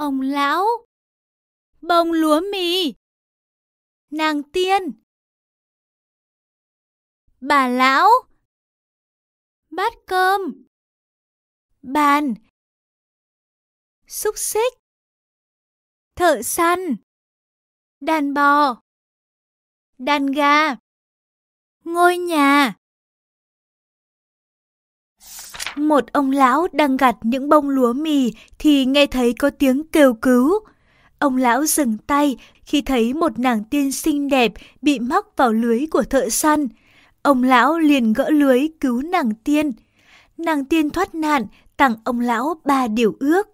ông lão, bông lúa mì, nàng tiên, bà lão, bát cơm, bàn, xúc xích, thợ săn, đàn bò, đàn gà, ngôi nhà. Một ông lão đang gặt những bông lúa mì thì nghe thấy có tiếng kêu cứu. Ông lão dừng tay khi thấy một nàng tiên xinh đẹp bị mắc vào lưới của thợ săn. Ông lão liền gỡ lưới cứu nàng tiên. Nàng tiên thoát nạn tặng ông lão ba điều ước.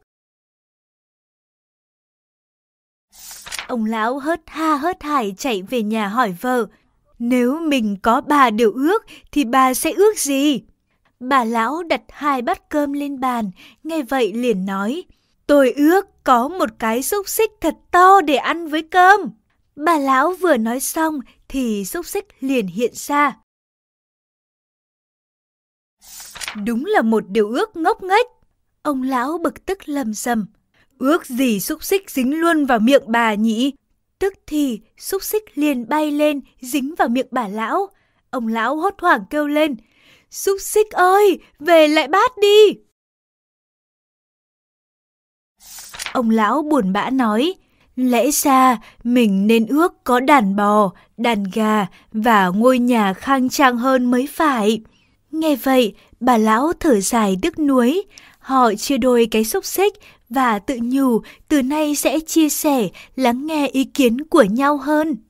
Ông lão hớt ha hớt hải chạy về nhà hỏi vợ, nếu mình có ba điều ước thì bà sẽ ước gì? Bà lão đặt hai bát cơm lên bàn, nghe vậy liền nói, tôi ước có một cái xúc xích thật to để ăn với cơm. Bà lão vừa nói xong thì xúc xích liền hiện ra. Đúng là một điều ước ngốc nghếch. Ông lão bực tức lầm rầm. Ước gì xúc xích dính luôn vào miệng bà nhỉ? Tức thì xúc xích liền bay lên dính vào miệng bà lão. Ông lão hốt hoảng kêu lên. Xúc xích ơi, về lại bát đi! Ông lão buồn bã nói, lẽ ra mình nên ước có đàn bò, đàn gà và ngôi nhà khang trang hơn mới phải. Nghe vậy, bà lão thở dài đứt nuối, họ chia đôi cái xúc xích và tự nhủ từ nay sẽ chia sẻ, lắng nghe ý kiến của nhau hơn.